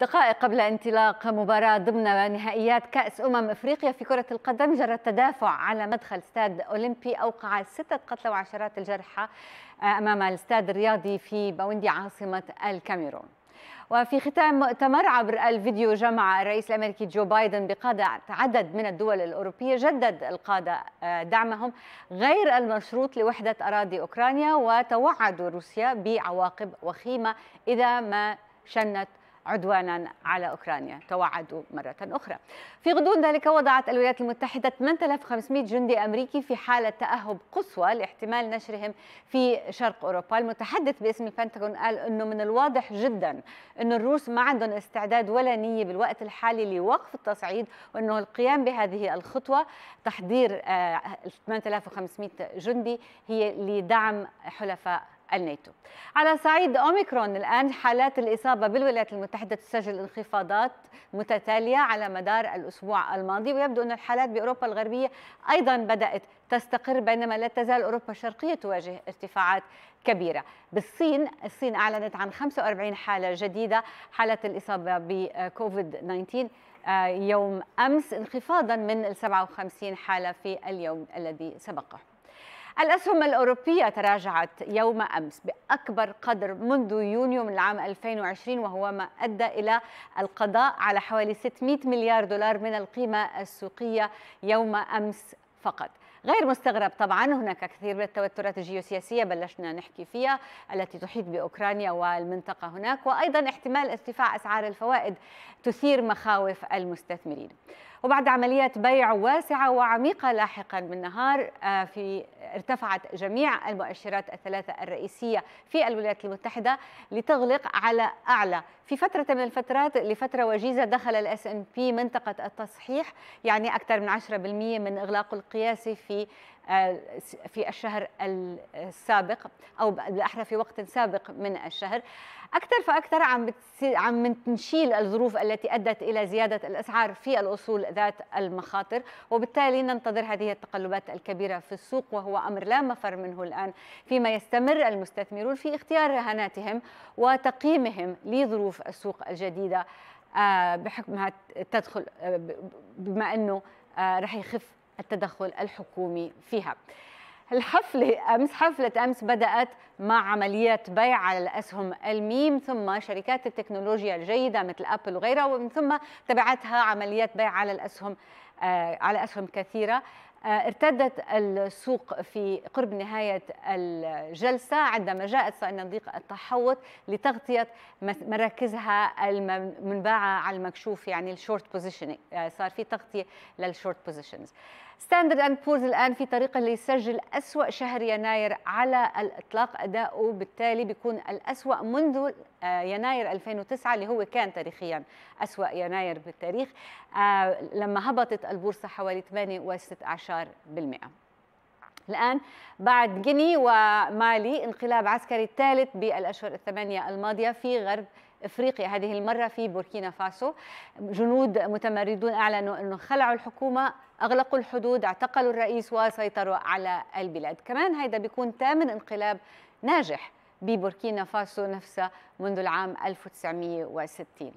دقائق قبل انطلاق مباراة ضمن نهائيات كأس أمم إفريقيا في كرة القدم جرى التدافع على مدخل استاد أولمبي أوقع ستة قتلى وعشرات الجرحى آه، أمام الاستاد الرياضي في باوندي عاصمة الكاميرون وفي ختام مؤتمر عبر الفيديو جمع الرئيس الامريكي جو بايدن بقاده عدد من الدول الاوروبيه جدد القاده آه، دعمهم غير المشروط لوحده اراضي اوكرانيا وتوعدوا روسيا بعواقب وخيمه اذا ما شنت عدوانا على أوكرانيا توعدوا مرة أخرى في غضون ذلك وضعت الولايات المتحدة 8500 جندي أمريكي في حالة تأهب قصوى لاحتمال نشرهم في شرق أوروبا المتحدث باسم البنتاغون قال أنه من الواضح جدا أن الروس ما عندهم استعداد ولا نية بالوقت الحالي لوقف التصعيد وأنه القيام بهذه الخطوة تحضير 8500 آه، جندي هي لدعم حلفاء الناتو على صعيد أوميكرون الآن حالات الإصابة بالولايات المتحدة تسجل انخفاضات متتالية على مدار الأسبوع الماضي ويبدو أن الحالات بأوروبا الغربية أيضا بدأت تستقر بينما لا تزال أوروبا الشرقية تواجه ارتفاعات كبيرة بالصين الصين أعلنت عن 45 حالة جديدة حالة الإصابة بكوفيد 19 آه، يوم أمس انخفاضا من 57 حالة في اليوم الذي سبقه الأسهم الأوروبية تراجعت يوم أمس بأكبر قدر منذ يونيو من العام 2020 وهو ما أدى إلى القضاء على حوالي 600 مليار دولار من القيمة السوقية يوم أمس فقط غير مستغرب طبعا هناك كثير من التوترات الجيوسياسية بلشنا نحكي فيها التي تحيط بأوكرانيا والمنطقة هناك وأيضا احتمال ارتفاع أسعار الفوائد تثير مخاوف المستثمرين وبعد عمليات بيع واسعة وعميقة لاحقا بالنهار آه، في ارتفعت جميع المؤشرات الثلاثة الرئيسية في الولايات المتحدة لتغلق على أعلى في فترة من الفترات لفترة وجيزة دخل الاس ان بي منطقة التصحيح يعني أكثر من 10% من إغلاقه القياسي في آه، في الشهر السابق او بالاحرى في وقت سابق من الشهر اكثر فاكثر عم عم تنشيل الظروف التي ادت الى زياده الاسعار في الاصول ذات المخاطر وبالتالي ننتظر هذه التقلبات الكبيره في السوق وهو امر لا مفر منه الان فيما يستمر المستثمرون في اختيار رهاناتهم وتقييمهم لظروف السوق الجديده آه، بحكمها تدخل آه، بما انه رح يخف التدخل الحكومي فيها الحفلة أمس حفلة أمس بدأت مع عملية بيع على الأسهم الميم ثم شركات التكنولوجيا الجيدة مثل أبل وغيرها ومن ثم تبعتها عمليات بيع على الأسهم آه، على أسهم كثيرة آه، ارتدت السوق في قرب نهاية الجلسة عندما جاءت صناديق التحوط لتغطية مراكزها المنباعة على المكشوف يعني الشورت بوزيشن آه، صار في تغطية للشورت بوزيشنز ستاندرد اند بورز الآن في طريقه ليسجل أسوأ شهر يناير على الإطلاق أداؤه بالتالي بيكون الأسوأ منذ يناير 2009 اللي هو كان تاريخيا أسوأ يناير بالتاريخ لما هبطت البورصة حوالي 8.16% الآن بعد جيني ومالي انقلاب عسكري الثالث بالأشهر الثمانية الماضية في غرب افريقيا هذه المره في بوركينا فاسو جنود متمردون اعلنوا انه خلعوا الحكومه اغلقوا الحدود اعتقلوا الرئيس وسيطروا على البلاد كمان هيدا بيكون ثامن انقلاب ناجح ببوركينا فاسو نفسها منذ العام 1960